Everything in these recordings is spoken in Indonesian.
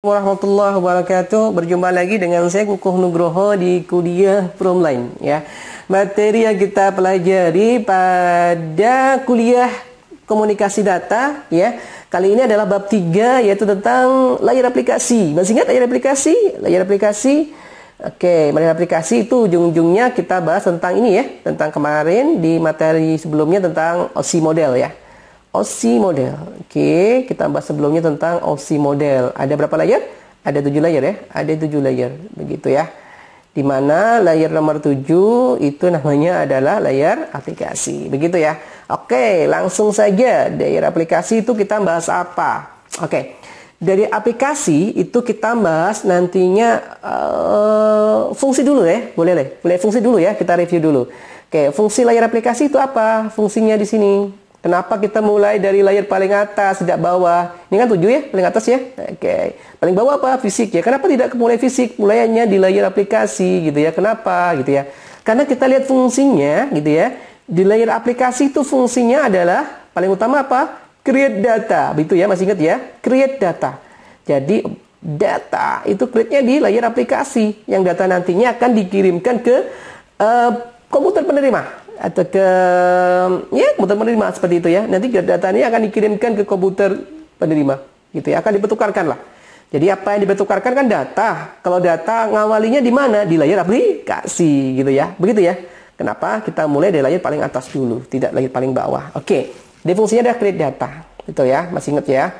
warahmatullahi wabarakatuh. Berjumpa lagi dengan saya Kukuh Nugroho di kuliah Promline ya. Materi yang kita pelajari pada kuliah komunikasi data ya. Kali ini adalah bab 3 yaitu tentang layar aplikasi. Masih ingat layar aplikasi? Layar aplikasi Oke, layar aplikasi itu ujung-ujungnya kita bahas tentang ini ya, tentang kemarin di materi sebelumnya tentang OSI model ya. OC model. Oke, kita bahas sebelumnya tentang OC model. Ada berapa layer? Ada tujuh layer ya. Ada tujuh layer, begitu ya. Di mana layer nomor tujuh itu namanya adalah layer aplikasi. Begitu ya. Oke, langsung saja layer aplikasi itu kita bahas apa? Oke. Dari aplikasi itu kita bahas nantinya uh, fungsi dulu ya. Boleh deh. Boleh fungsi dulu ya, kita review dulu. Oke, fungsi layar aplikasi itu apa? Fungsinya di sini. Kenapa kita mulai dari layer paling atas, tidak bawah? Ini kan tujuh ya, paling atas ya. Oke. Okay. Paling bawah apa? Fisik ya. Kenapa tidak mulai fisik? Mulainya di layer aplikasi gitu ya. Kenapa gitu ya? Karena kita lihat fungsinya gitu ya. Di layer aplikasi itu fungsinya adalah paling utama apa? Create data. Begitu ya, masih ingat ya? Create data. Jadi data itu create-nya di layer aplikasi yang data nantinya akan dikirimkan ke uh, komputer penerima atau ke ya komputer penerima seperti itu ya. Nanti data ini akan dikirimkan ke komputer penerima gitu ya. Akan dipertukarkan lah. Jadi apa yang dipertukarkan kan data. Kalau data ngawalinya di mana? Di layar aplikasi gitu ya. Begitu ya. Kenapa? Kita mulai dari layar paling atas dulu, tidak layar paling bawah. Oke. Jadi fungsinya adalah create data. Gitu ya. Masih ingat ya.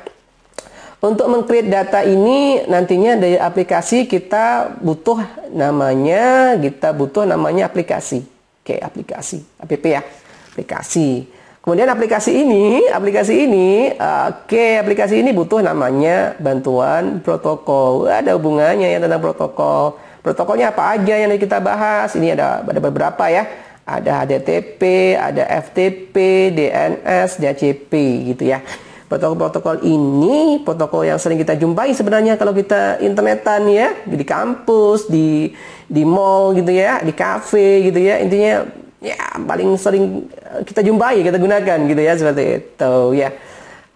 Untuk mengcreate data ini nantinya dari aplikasi kita butuh namanya, kita butuh namanya aplikasi. Oke, aplikasi, app ya. Aplikasi. Kemudian aplikasi ini, aplikasi ini, oke, okay, aplikasi ini butuh namanya bantuan protokol. Ada hubungannya ya tentang protokol. Protokolnya apa aja yang kita bahas? Ini ada ada beberapa ya. Ada HTTP, ada FTP, DNS, DHCP gitu ya. Protokol-protokol ini, protokol yang sering kita jumpai sebenarnya kalau kita internetan ya, di kampus, di di mall gitu ya, di cafe gitu ya, intinya ya paling sering eh, kita jumpai, kita gunakan gitu ya seperti itu ya.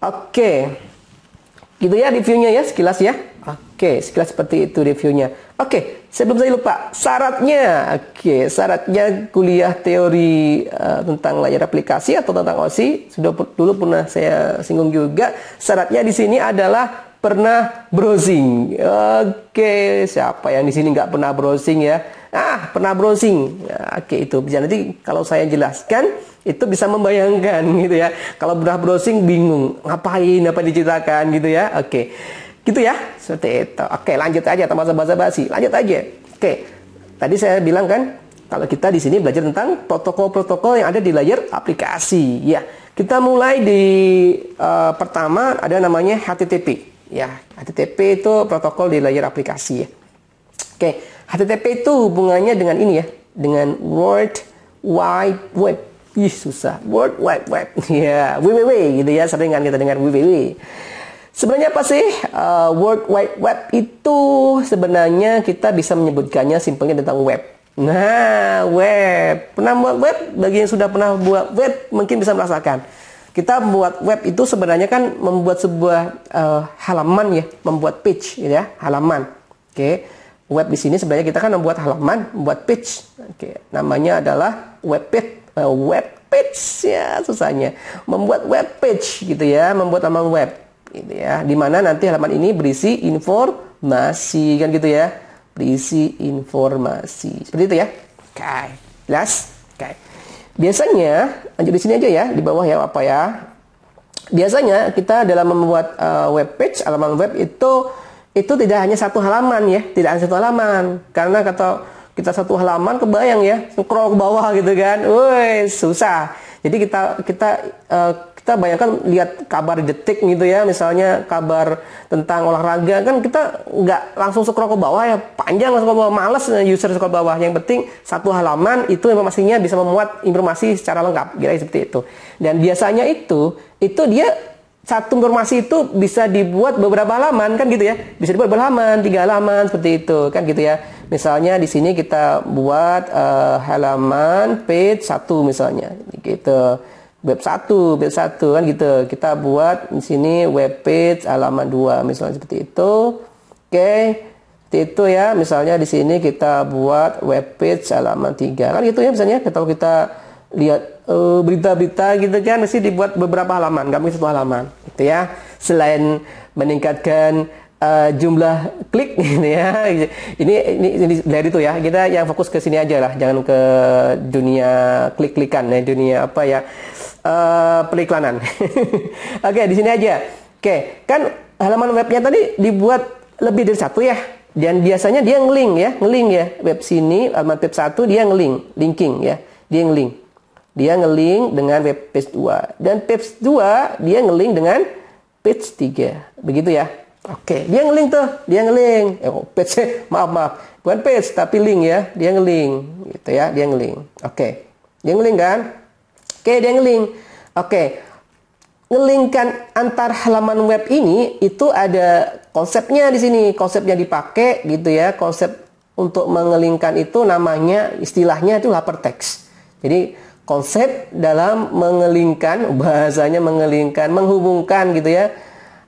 Oke. Gitu ya reviewnya ya sekilas ya. Oke, sekilas seperti itu reviewnya. Oke, sebelum saya lupa, syaratnya. Oke, syaratnya kuliah teori uh, tentang layar aplikasi atau tentang OSI sudah dulu pernah saya singgung juga. Syaratnya di sini adalah pernah browsing. Oke, siapa yang di sini nggak pernah browsing ya? Ah, pernah browsing. oke, itu bisa nanti kalau saya jelaskan itu bisa membayangkan gitu ya. Kalau pernah browsing bingung, ngapain apa diceritakan gitu ya. Oke. Gitu ya, seperti itu. Oke, lanjut aja tanpa basa-basi. Lanjut aja. Oke. Tadi saya bilang kan, kalau kita di sini belajar tentang protokol-protokol yang ada di layar aplikasi. Ya, kita mulai di uh, pertama ada namanya HTTP. Ya, HTTP itu protokol di layar aplikasi ya. Oke, HTTP itu hubungannya dengan ini ya, dengan World Wide Web. Ih, susah. World Wide Web. Ya, yeah. WWW gitu ya, sering kan kita dengar WWW. Sebenarnya apa sih uh, World Wide Web itu? Sebenarnya kita bisa menyebutkannya simpelnya tentang web. Nah, web. Pernah buat web? Bagi yang sudah pernah buat web mungkin bisa merasakan. Kita buat web itu sebenarnya kan membuat sebuah uh, halaman ya, membuat page gitu ya, halaman. Oke. Okay. Web di sini sebenarnya kita kan membuat halaman, membuat page. Oke, okay. namanya adalah web page, uh, web page ya susahnya. Membuat web page gitu ya, membuat halaman web gitu ya. mana nanti halaman ini berisi informasi kan gitu ya. Berisi informasi. Seperti itu ya. Oke. Jelas? Oke. Biasanya lanjut di sini aja ya di bawah ya apa ya. Biasanya kita dalam membuat uh, web page halaman web itu itu tidak hanya satu halaman ya, tidak hanya satu halaman. Karena kata kita satu halaman kebayang ya, scroll ke bawah gitu kan. Woi, susah. Jadi kita kita uh, kita bayangkan lihat kabar detik gitu ya misalnya kabar tentang olahraga kan kita nggak langsung scroll ke bawah ya panjang langsung ke bawah males eh, user scroll ke bawah yang penting satu halaman itu informasinya bisa memuat informasi secara lengkap kira seperti itu dan biasanya itu itu dia satu informasi itu bisa dibuat beberapa halaman kan gitu ya bisa dibuat beberapa halaman tiga halaman seperti itu kan gitu ya misalnya di sini kita buat uh, halaman page satu misalnya gitu web 1, web 1 kan gitu. Kita buat di sini web page halaman 2 misalnya seperti itu. Oke. Okay. itu ya. Misalnya di sini kita buat web page halaman 3. Kan gitu ya misalnya kalau kita lihat berita eh, berita-berita gitu kan mesti dibuat beberapa halaman, kami satu halaman gitu ya. Selain meningkatkan uh, jumlah klik gitu ya. Ini ini, ini dari itu ya. Kita yang fokus ke sini aja lah, jangan ke dunia klik-klikan ya, dunia apa ya uh, periklanan. Oke, di sini aja. Oke, kan halaman webnya tadi dibuat lebih dari satu ya. Dan biasanya dia ngeling ya, ngeling ya. Web sini, halaman web satu dia ngeling, linking ya. Dia ngeling. Dia ngeling dengan web page 2. Dan page 2 dia ngeling dengan page 3. Begitu ya. Oke, okay. dia ngeling tuh, dia ngeling. Eh, oh, page, eh, maaf maaf, bukan page tapi link ya, dia ngeling. gitu ya, dia ngeling. Oke, okay. dia ngeling kan? Oke, dia ngeling. Oke. Ngelingkan antar halaman web ini itu ada konsepnya di sini, konsep yang dipakai gitu ya. Konsep untuk mengelingkan itu namanya istilahnya itu hypertext. Jadi konsep dalam mengelingkan bahasanya mengelingkan, menghubungkan gitu ya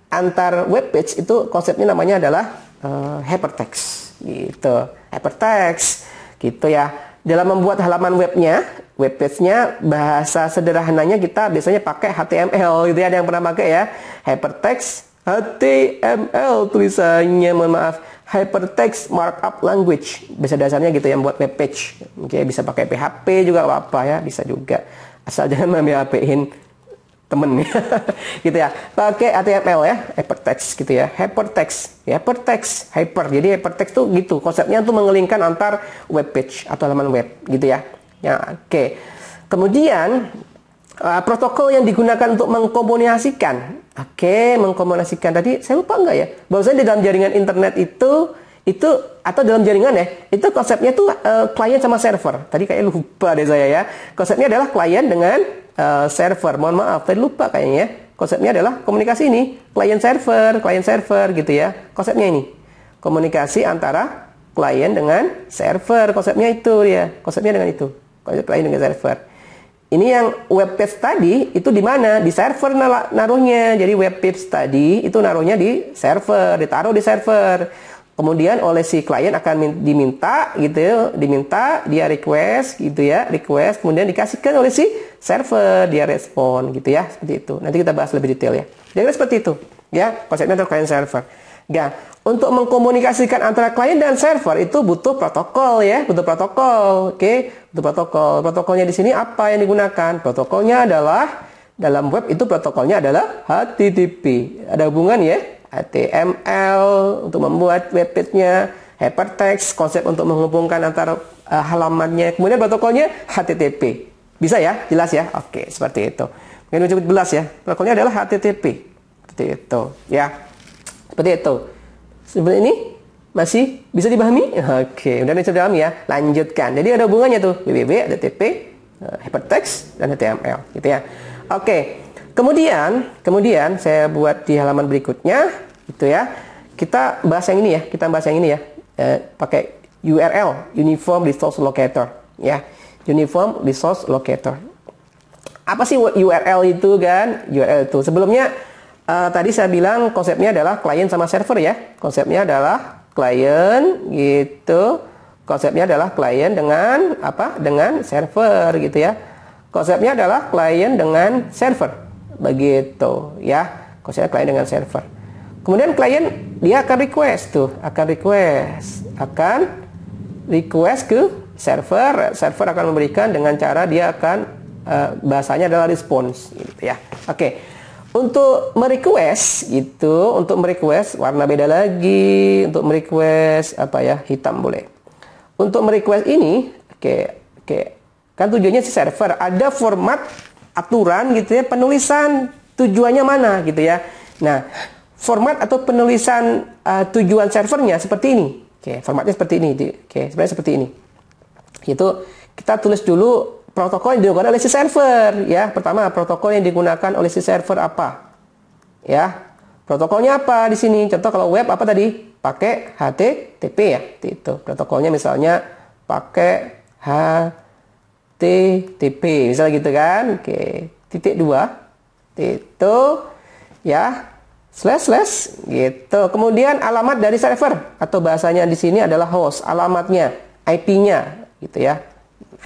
antar web page itu konsepnya namanya adalah uh, eh, hypertext gitu. Hypertext gitu ya. Dalam membuat halaman webnya webpage-nya bahasa sederhananya kita biasanya pakai HTML gitu ya ada yang pernah pakai ya hypertext HTML tulisannya mohon maaf hypertext markup language bahasa dasarnya gitu yang buat webpage oke bisa pakai PHP juga apa, apa ya bisa juga asal jangan memphp-in temen ya gitu ya pakai HTML ya hypertext gitu ya hypertext ya hypertext hyper jadi hypertext tuh gitu konsepnya tuh mengelingkan antar webpage atau halaman web gitu ya Ya, oke. Okay. Kemudian uh, protokol yang digunakan untuk mengkomunikasikan. Oke, okay, mengkomunikasikan tadi saya lupa enggak ya? Bahwasanya di dalam jaringan internet itu itu atau dalam jaringan ya, itu konsepnya tuh uh, klien sama server. Tadi kayak lupa deh saya ya. Konsepnya adalah klien dengan uh, server. Mohon maaf, saya lupa kayaknya ya. Konsepnya adalah komunikasi ini, klien server, klien server gitu ya. Konsepnya ini. Komunikasi antara klien dengan server, konsepnya itu ya. Konsepnya dengan itu lain dengan server. Ini yang web page tadi itu di mana? Di server naruhnya. Jadi web page tadi itu naruhnya di server, ditaruh di server. Kemudian oleh si klien akan diminta gitu, diminta dia request gitu ya, request kemudian dikasihkan oleh si server dia respon gitu ya, seperti itu. Nanti kita bahas lebih detail ya. Jadi seperti itu ya, konsepnya terkait server. Nah, untuk mengkomunikasikan antara klien dan server itu butuh protokol ya, butuh protokol. Oke, okay? butuh protokol. Protokolnya di sini apa yang digunakan? Protokolnya adalah dalam web itu protokolnya adalah HTTP. Ada hubungan ya? HTML untuk membuat web page-nya, hypertext, konsep untuk menghubungkan antara uh, halamannya. Kemudian protokolnya HTTP. Bisa ya? Jelas ya? Oke, okay, seperti itu. Mungkin cukup jelas ya. Protokolnya adalah HTTP. Seperti itu, ya. Seperti itu. Seperti ini masih bisa dipahami? Oke, udah bisa dipahami ya. Lanjutkan. Jadi ada hubungannya tuh BBB, TP, eh, hypertext dan HTML gitu ya. Oke. Kemudian, kemudian saya buat di halaman berikutnya gitu ya. Kita bahas yang ini ya, kita bahas yang ini ya. Eh, pakai URL, Uniform Resource Locator ya. Uniform Resource Locator. Apa sih URL itu kan? URL itu sebelumnya uh, tadi saya bilang konsepnya adalah klien sama server ya. Konsepnya adalah klien gitu. Konsepnya adalah klien dengan apa? Dengan server gitu ya. Konsepnya adalah klien dengan server. Begitu ya. Konsepnya klien dengan server. Kemudian klien dia akan request tuh, akan request, akan request ke server, server akan memberikan dengan cara dia akan uh, bahasanya adalah response gitu ya. Oke. Okay untuk merequest gitu, untuk merequest warna beda lagi, untuk merequest apa ya, hitam boleh. Untuk merequest ini, oke, okay, oke. Okay. Kan tujuannya si server ada format aturan gitu ya, penulisan tujuannya mana gitu ya. Nah, format atau penulisan uh, tujuan servernya seperti ini. Oke, okay, formatnya seperti ini. Oke, okay, sebenarnya seperti ini. Itu kita tulis dulu protokol yang digunakan oleh si server ya pertama protokol yang digunakan oleh si server apa ya protokolnya apa di sini contoh kalau web apa tadi pakai HTTP ya itu protokolnya misalnya pakai HTTP misalnya gitu kan oke titik dua itu ya slash slash gitu kemudian alamat dari server atau bahasanya di sini adalah host alamatnya IP-nya gitu ya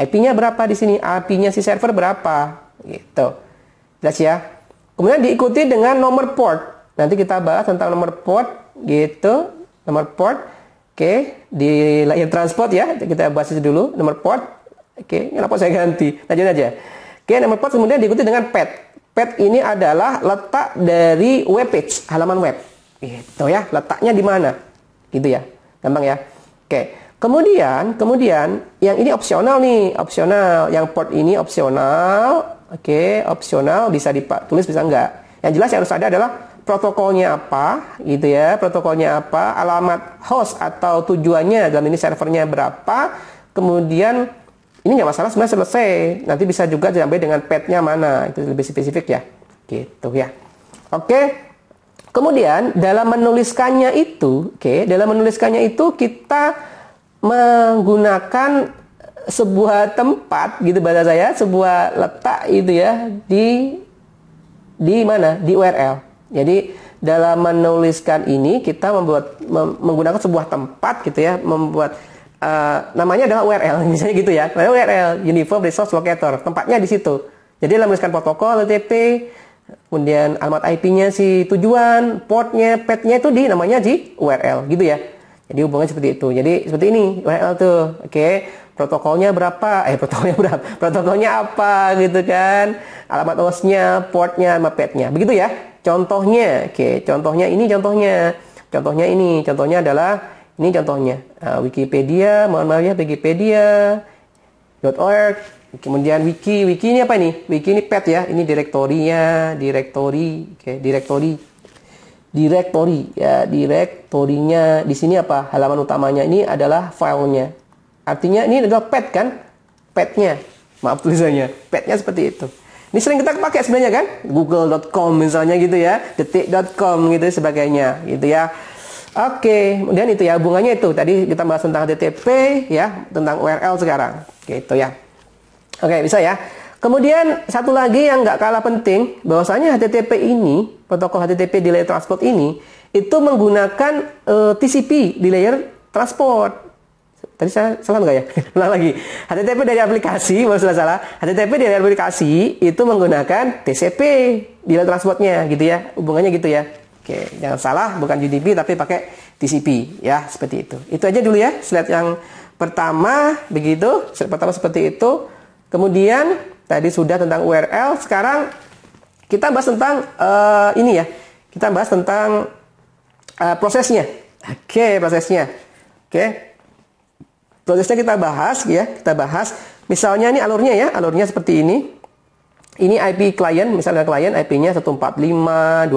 IP-nya berapa di sini, IP-nya si server berapa, gitu. Jelas ya. Kemudian diikuti dengan nomor port. Nanti kita bahas tentang nomor port, gitu. Nomor port, oke, di layer transport ya, kita bahas itu dulu, nomor port. Oke, okay. kenapa saya ganti? Lanjut aja. Oke, nomor port kemudian diikuti dengan pet. Pet ini adalah letak dari web page, halaman web. Gitu ya, letaknya di mana? Gitu ya. Gampang ya. Oke. Kemudian, kemudian yang ini opsional nih, opsional. Yang port ini opsional. Oke, okay, opsional bisa tulis bisa enggak. Yang jelas yang harus ada adalah protokolnya apa, gitu ya. Protokolnya apa, alamat host atau tujuannya dalam ini servernya berapa. Kemudian ini nggak masalah sebenarnya selesai. Nanti bisa juga sampai dengan petnya mana, itu lebih spesifik ya. Gitu ya. Oke. Okay. Kemudian dalam menuliskannya itu, oke, okay, dalam menuliskannya itu kita menggunakan sebuah tempat gitu bahasa saya sebuah letak itu ya di di mana di URL jadi dalam menuliskan ini kita membuat mem, menggunakan sebuah tempat gitu ya membuat uh, namanya adalah URL misalnya gitu ya namanya URL Uniform Resource Locator tempatnya di situ jadi dalam menuliskan protokol LTP kemudian alamat IP-nya si tujuan portnya petnya itu di namanya di URL gitu ya jadi hubungannya seperti itu. Jadi seperti ini URL tuh, oke. Okay. Protokolnya berapa? Eh protokolnya berapa? Protokolnya apa gitu kan? Alamat hostnya, portnya, mapetnya. petnya. Begitu ya. Contohnya, oke. Okay. Contohnya ini contohnya. Contohnya ini. Contohnya adalah ini contohnya. Nah, Wikipedia, mohon maaf ya Wikipedia. .org, kemudian wiki, wiki ini apa ini? Wiki ini pet ya, ini direktorinya, direktori, oke, okay. direktori direktori ya direktorinya di sini apa halaman utamanya ini adalah filenya artinya ini adalah pet kan petnya maaf tulisannya petnya seperti itu ini sering kita pakai sebenarnya kan google.com misalnya gitu ya detik.com gitu sebagainya gitu ya Oke, kemudian itu ya hubungannya itu tadi kita bahas tentang HTTP ya, tentang URL sekarang, gitu ya. Oke, bisa ya. Kemudian satu lagi yang nggak kalah penting, bahwasanya HTTP ini, protokol HTTP di layer transport ini, itu menggunakan e, eh, TCP di layer transport. Tadi saya salah nggak ya? Ulang lagi. HTTP dari aplikasi, maksud saya salah. HTTP dari aplikasi itu menggunakan TCP di layer transportnya, gitu ya. Hubungannya gitu ya. Oke, jangan salah, bukan UDP tapi pakai TCP, ya seperti itu. Itu aja dulu ya slide yang pertama begitu. Slide pertama seperti itu. Kemudian tadi sudah tentang URL, sekarang kita bahas tentang uh, ini ya. Kita bahas tentang uh, prosesnya. Oke, okay, prosesnya. Oke. Okay. Prosesnya kita bahas ya, kita bahas. Misalnya ini alurnya ya, alurnya seperti ini. Ini IP klien, misalnya klien IP-nya 145, 254,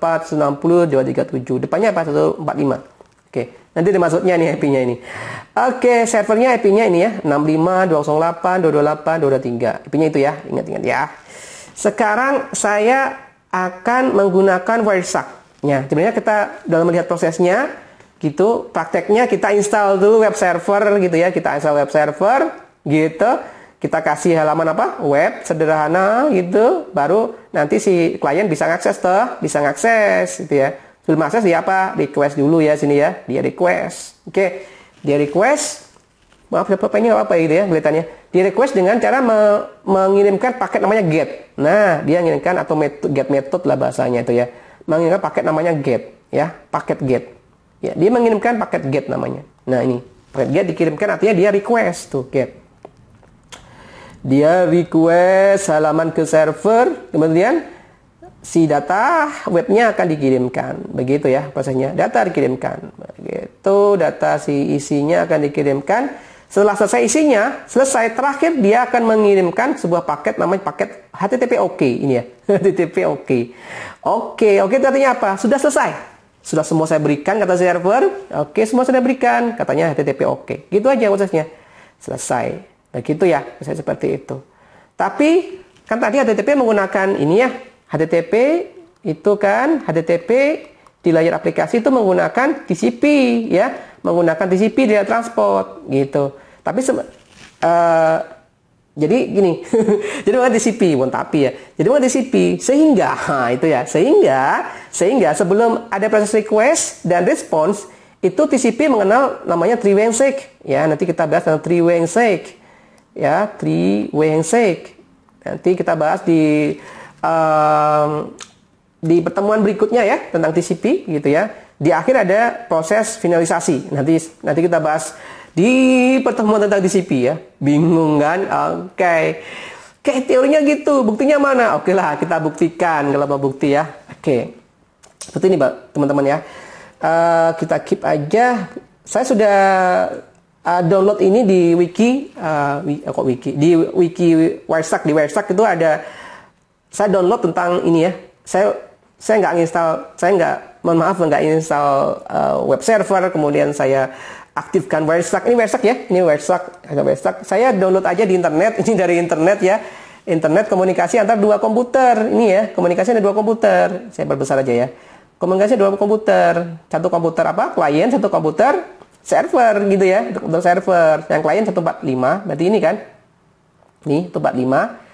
160, 237. Depannya apa? 145. Oke, nanti dimaksudnya nih ip nya ini. Oke, servernya IP-nya ini ya, 65, 208, 228, 223. IP-nya itu ya, ingat-ingat ya. Sekarang saya akan menggunakan Wireshark-nya. Sebenarnya kita dalam melihat prosesnya, gitu, prakteknya kita install dulu web server gitu ya, kita install web server gitu. Kita kasih halaman apa? Web sederhana gitu, baru nanti si klien bisa ngakses tuh, bisa ngakses gitu ya Film akses siapa? Request dulu ya sini ya. Dia request. Oke. Okay. Dia request. Maaf siapa ini apa gitu ya kelihatannya. Dia request dengan cara me mengirimkan paket namanya get. Nah, dia mengirimkan atau met get method lah bahasanya itu ya. Mengirimkan paket namanya get ya, paket get. Ya, dia mengirimkan paket get namanya. Nah, ini paket get dikirimkan artinya dia request tuh get dia request halaman ke server kemudian si data webnya akan dikirimkan begitu ya prosesnya data dikirimkan begitu data si isinya akan dikirimkan setelah selesai isinya selesai terakhir dia akan mengirimkan sebuah paket namanya paket HTTP OK ini ya HTTP OK OK OK itu artinya apa sudah selesai sudah semua saya berikan kata server oke semua sudah berikan katanya HTTP OK gitu aja prosesnya selesai begitu ya saya seperti itu tapi kan tadi HTTP menggunakan ini ya HTTP itu kan HTTP di layar aplikasi itu menggunakan TCP ya, menggunakan TCP di layar transport gitu. Tapi uh, jadi gini, jadi bukan TCP, bukan tapi ya. Jadi bukan TCP, sehingga ha, itu ya, sehingga sehingga sebelum ada proses request dan response itu TCP mengenal namanya three way sync ya. Nanti kita bahas tentang three way sync ya, three way sync Nanti kita bahas di um, di pertemuan berikutnya ya tentang TCP gitu ya. Di akhir ada proses finalisasi. Nanti nanti kita bahas di pertemuan tentang TCP ya. Bingung kan? Oke. Okay. Kayak teorinya gitu, buktinya mana? Oke okay lah, kita buktikan kalau mau bukti ya. Oke. Okay. Seperti ini, Pak, teman-teman ya. Uh, kita keep aja. Saya sudah uh, download ini di wiki uh, eh, wiki, kok wiki di wiki Wirestack di Wirestack itu ada saya download tentang ini ya. Saya saya nggak install, saya nggak, mohon maaf nggak install uh, web server, kemudian saya aktifkan Wireshark. Ini Wireshark ya, ini Wireshark, ada Wireshark. Saya download aja di internet, ini dari internet ya. Internet komunikasi antar dua komputer, ini ya, komunikasi ada dua komputer. Saya berbesar aja ya. Komunikasi dua komputer, satu komputer apa? Klien, satu komputer server gitu ya, untuk server. Yang klien 145, berarti ini kan. Ini 145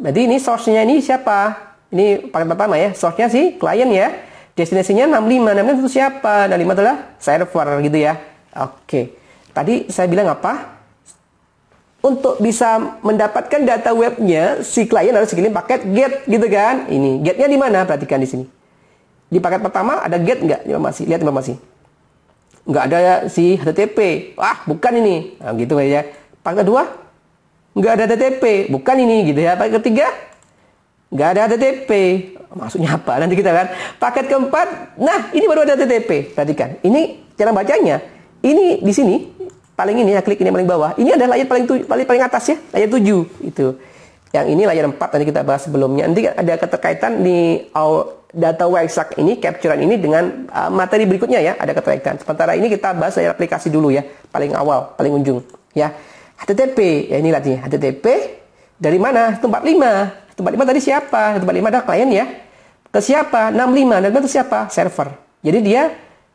jadi ini source-nya ini siapa? Ini paket pertama ya, source-nya si klien ya. Destinasinya 65, 65 itu siapa? 65 adalah server gitu ya. Oke. Tadi saya bilang apa? Untuk bisa mendapatkan data webnya, si klien harus kirim paket get gitu kan. Ini nya di mana? Perhatikan di sini. Di paket pertama ada get nggak masih Lihat masih Nggak ada si HTTP. Wah, bukan ini. Nah, gitu ya. Paket kedua nggak ada TTP bukan ini gitu ya paket ketiga nggak ada TTP maksudnya apa nanti kita kan paket keempat nah ini baru ada TTP perhatikan ini cara bacanya ini di sini paling ini ya klik ini paling bawah ini adalah layar paling paling paling atas ya layar 7 itu yang ini layar 4 tadi kita bahas sebelumnya nanti ada keterkaitan di data Waysack ini capturean ini dengan uh, materi berikutnya ya ada keterkaitan sementara ini kita bahas layar aplikasi dulu ya paling awal paling ujung ya HTTP ya ini latihnya HTTP dari mana 145 145 tadi siapa 145 adalah klien ya ke siapa 65 dan itu siapa server jadi dia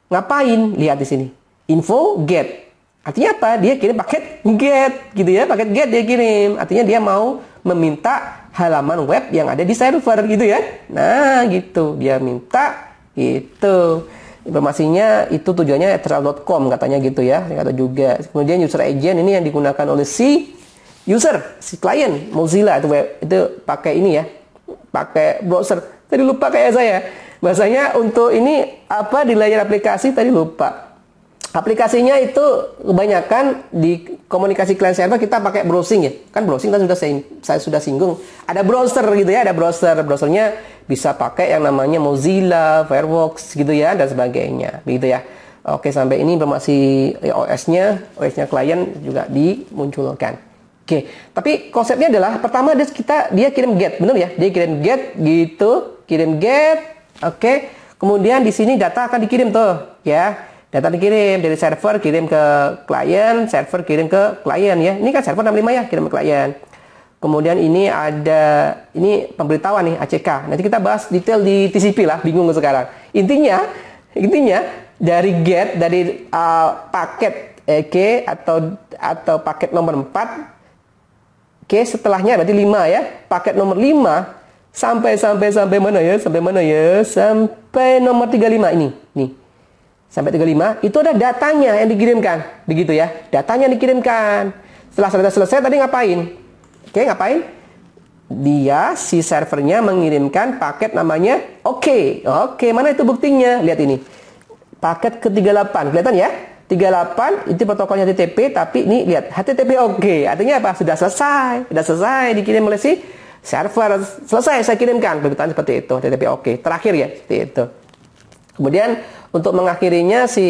ngapain lihat di sini info get artinya apa dia kirim paket get gitu ya paket get dia kirim artinya dia mau meminta halaman web yang ada di server gitu ya nah gitu dia minta gitu informasinya itu tujuannya etral.com katanya gitu ya kata juga kemudian user agent ini yang digunakan oleh si user si klien Mozilla itu web, itu pakai ini ya pakai browser tadi lupa kayak saya bahasanya untuk ini apa di layar aplikasi tadi lupa aplikasinya itu kebanyakan di komunikasi client server kita pakai browsing ya. Kan browsing kan sudah saya, saya sudah singgung. Ada browser gitu ya, ada browser. Browsernya bisa pakai yang namanya Mozilla, Firefox gitu ya dan sebagainya. Begitu ya. Oke, sampai ini informasi ya, OS-nya, OS-nya klien juga dimunculkan. Oke, tapi konsepnya adalah pertama dia kita dia kirim get, benar ya? Dia kirim get gitu, kirim get. Oke. Kemudian di sini data akan dikirim tuh, ya data dikirim dari server kirim ke klien, server kirim ke klien ya. Ini kan server 65 ya, kirim ke klien. Kemudian ini ada ini pemberitahuan nih ACK. Nanti kita bahas detail di TCP lah, bingung sekarang. Intinya intinya dari get dari uh, paket EK eh, atau atau paket nomor 4 Oke, setelahnya berarti 5 ya. Paket nomor 5 sampai sampai sampai mana ya? Sampai mana ya? Sampai nomor 35 ini. Nih sampai 35 itu ada datanya yang dikirimkan begitu ya datanya yang dikirimkan setelah selesai selesai tadi ngapain oke ngapain dia si servernya mengirimkan paket namanya oke okay. oke okay, mana itu buktinya lihat ini paket ke-38 kelihatan ya 38 itu protokolnya HTTP tapi ini lihat HTTP oke okay. artinya apa sudah selesai sudah selesai dikirim oleh si server selesai saya kirimkan permintaan seperti itu HTTP oke okay. terakhir ya seperti itu Kemudian untuk mengakhirinya si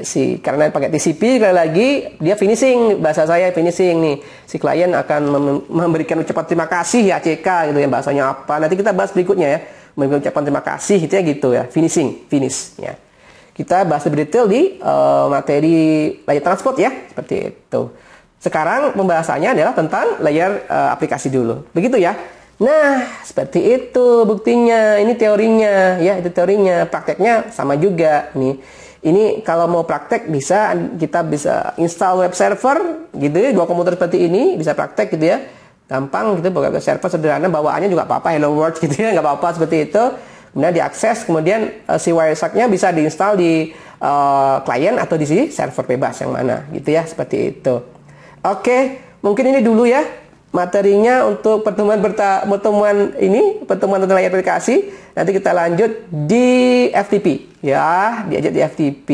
si karena pakai TCP sekali lagi dia finishing bahasa saya finishing nih si klien akan memberikan ucapan terima kasih ya CK gitu ya bahasanya apa nanti kita bahas berikutnya ya memberikan ucapan terima kasih itu ya gitu ya finishing finish ya kita bahas lebih detail di uh, materi layar transport ya seperti itu sekarang pembahasannya adalah tentang layar uh, aplikasi dulu begitu ya Nah, seperti itu buktinya. Ini teorinya, ya itu teorinya. Prakteknya sama juga nih. Ini kalau mau praktek bisa kita bisa install web server gitu ya, dua komputer seperti ini bisa praktek gitu ya. Gampang gitu bawa web server sederhana bawaannya juga apa-apa Hello World gitu ya, nggak apa-apa seperti itu. Kemudian diakses, kemudian uh, si Wireshark-nya bisa diinstal di uh, atau di sini server bebas yang mana gitu ya, seperti itu. Oke, mungkin ini dulu ya materinya untuk pertemuan pertemuan ini pertemuan tentang layar aplikasi nanti kita lanjut di FTP ya diajak di FTP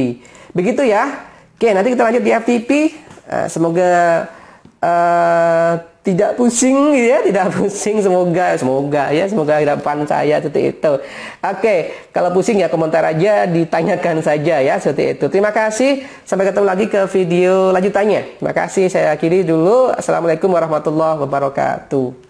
begitu ya oke nanti kita lanjut di FTP eh, semoga uh, tidak pusing ya tidak pusing semoga semoga ya semoga harapan saya seperti itu oke kalau pusing ya komentar aja ditanyakan saja ya seperti itu terima kasih sampai ketemu lagi ke video lanjutannya terima kasih saya akhiri dulu assalamualaikum warahmatullahi wabarakatuh